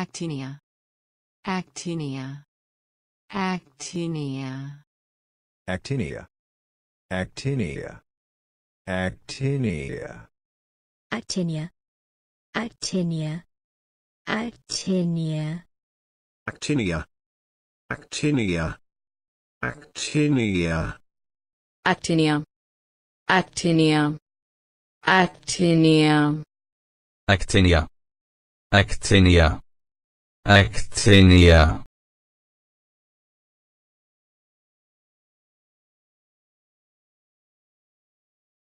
Actinia. Actinia. Actinia. Actinia. Actinia. Actinia. Actinia. Actinia. Actinia. Actinia. Actinia. Actinia. Actinia. Actinia. Actinia. Actinia. Actinia. Actinia